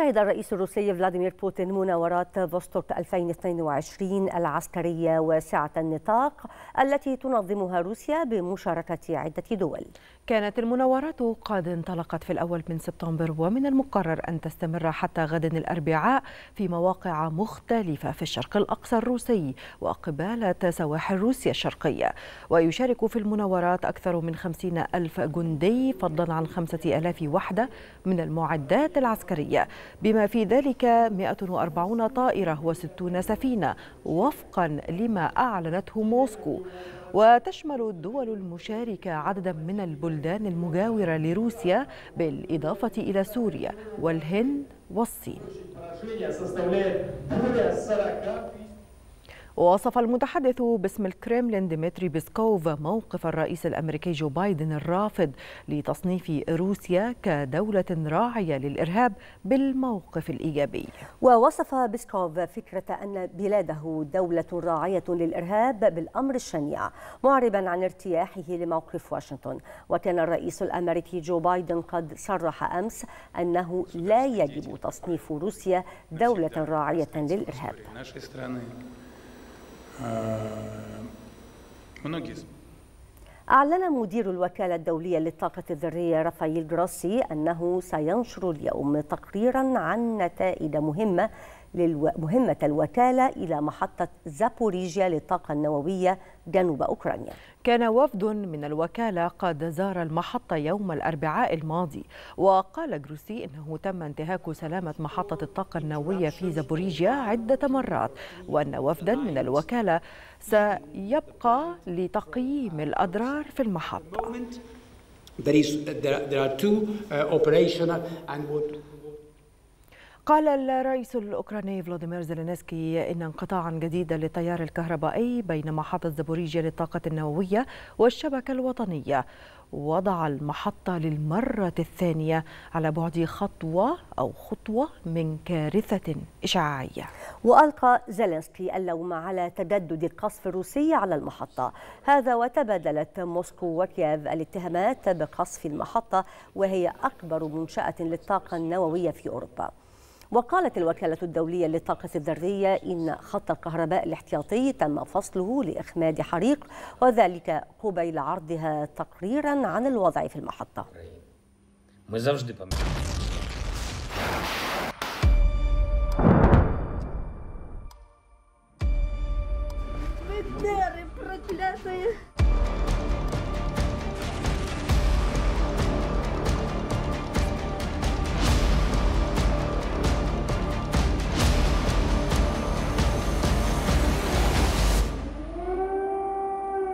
شهد الرئيس الروسي فلاديمير بوتين مناورات فوستوك 2022 العسكرية واسعة النطاق التي تنظمها روسيا بمشاركة عدة دول كانت المناورات قد انطلقت في الأول من سبتمبر ومن المقرر أن تستمر حتى غد الأربعاء في مواقع مختلفة في الشرق الأقصى الروسي وقبالة سواحل روسيا الشرقية ويشارك في المناورات أكثر من خمسين ألف جندي فضلا عن 5000 وحدة من المعدات العسكرية بما في ذلك 140 طائرة و60 سفينة وفقا لما أعلنته موسكو وتشمل الدول المشاركة عددا من البلدان المجاورة لروسيا بالإضافة إلى سوريا والهند والصين ووصف المتحدث باسم الكريملين ديمتري بيسكوف موقف الرئيس الأمريكي جو بايدن الرافض لتصنيف روسيا كدولة راعية للإرهاب بالموقف الإيجابي ووصف بيسكوف فكرة أن بلاده دولة راعية للإرهاب بالأمر الشنيع معربا عن ارتياحه لموقف واشنطن وكان الرئيس الأمريكي جو بايدن قد صرح أمس أنه لا يجب تصنيف روسيا دولة راعية للإرهاب أعلن مدير الوكالة الدولية للطاقة الذرية رافائيل جراسي أنه سينشر اليوم تقريرا عن نتائج مهمة مهمة الوكالة إلى محطة زابوريجيا للطاقة النووية جنوب أوكرانيا كان وفد من الوكالة قد زار المحطة يوم الأربعاء الماضي وقال جروسي إنه تم انتهاك سلامة محطة الطاقة النووية في زابوريجيا عدة مرات وأن وفدا من الوكالة سيبقى لتقييم الأضرار في المحطة There, is, there, there are two uh, operational and what قال الرئيس الأوكراني فلاديمير زيلينسكي إن انقطاعا جديدا للتيار الكهربائي بين محطة زابوريجيا للطاقة النووية والشبكة الوطنية وضع المحطة للمرة الثانية على بعد خطوة أو خطوة من كارثة إشعاعية وألقى زيلينسكي اللوم على تجدد القصف الروسي على المحطة هذا وتبادلت موسكو وكييف الاتهامات بقصف المحطة وهي أكبر منشأة للطاقة النووية في أوروبا وقالت الوكالة الدولية للطاقة الذرية إن خط الكهرباء الاحتياطي تم فصله لإخماد حريق وذلك قبيل عرضها تقريرا عن الوضع في المحطة Проклятые!